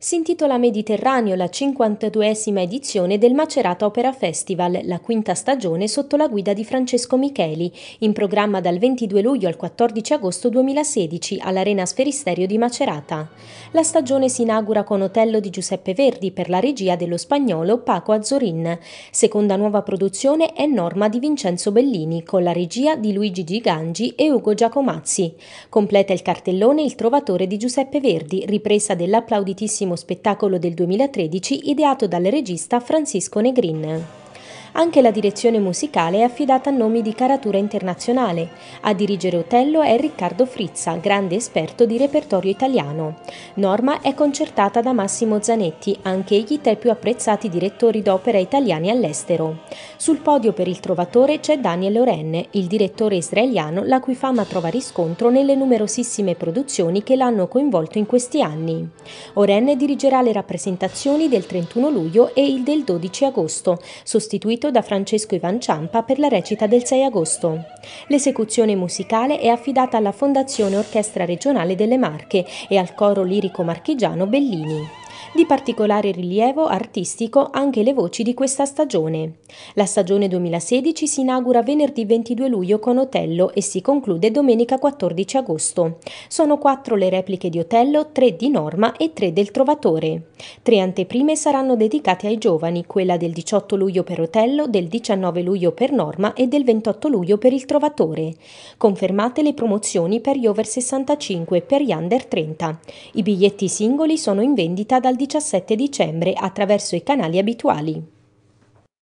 Si intitola Mediterraneo la 52esima edizione del Macerata Opera Festival, la quinta stagione sotto la guida di Francesco Micheli, in programma dal 22 luglio al 14 agosto 2016 all'Arena Sferisterio di Macerata. La stagione si inaugura con Otello di Giuseppe Verdi per la regia dello spagnolo Paco Azzorin. Seconda nuova produzione è Norma di Vincenzo Bellini con la regia di Luigi Gigangi e Ugo Giacomazzi. Completa il cartellone Il Trovatore di Giuseppe Verdi, ripresa dell'applauditissimo bellissimo spettacolo del 2013 ideato dal regista Francisco Negrin. Anche la direzione musicale è affidata a nomi di caratura internazionale. A dirigere Otello è Riccardo Frizza, grande esperto di repertorio italiano. Norma è concertata da Massimo Zanetti, anche egli tra i più apprezzati direttori d'opera italiani all'estero. Sul podio per il Trovatore c'è Daniel Loren, il direttore israeliano la cui fama trova riscontro nelle numerosissime produzioni che l'hanno coinvolto in questi anni. Oren dirigerà le rappresentazioni del 31 luglio e il del 12 agosto, sostituito eseguito da Francesco Ivan Ciampa per la recita del 6 agosto. L'esecuzione musicale è affidata alla Fondazione Orchestra Regionale delle Marche e al coro lirico marchigiano Bellini. Di particolare rilievo artistico anche le voci di questa stagione. La stagione 2016 si inaugura venerdì 22 luglio con Otello e si conclude domenica 14 agosto. Sono quattro le repliche di Otello, tre di Norma e tre del Trovatore. Tre anteprime saranno dedicate ai giovani, quella del 18 luglio per Otello, del 19 luglio per Norma e del 28 luglio per il Trovatore. Confermate le promozioni per gli over 65 e per gli under 30. I biglietti singoli sono in vendita da dal 17 dicembre attraverso i canali abituali.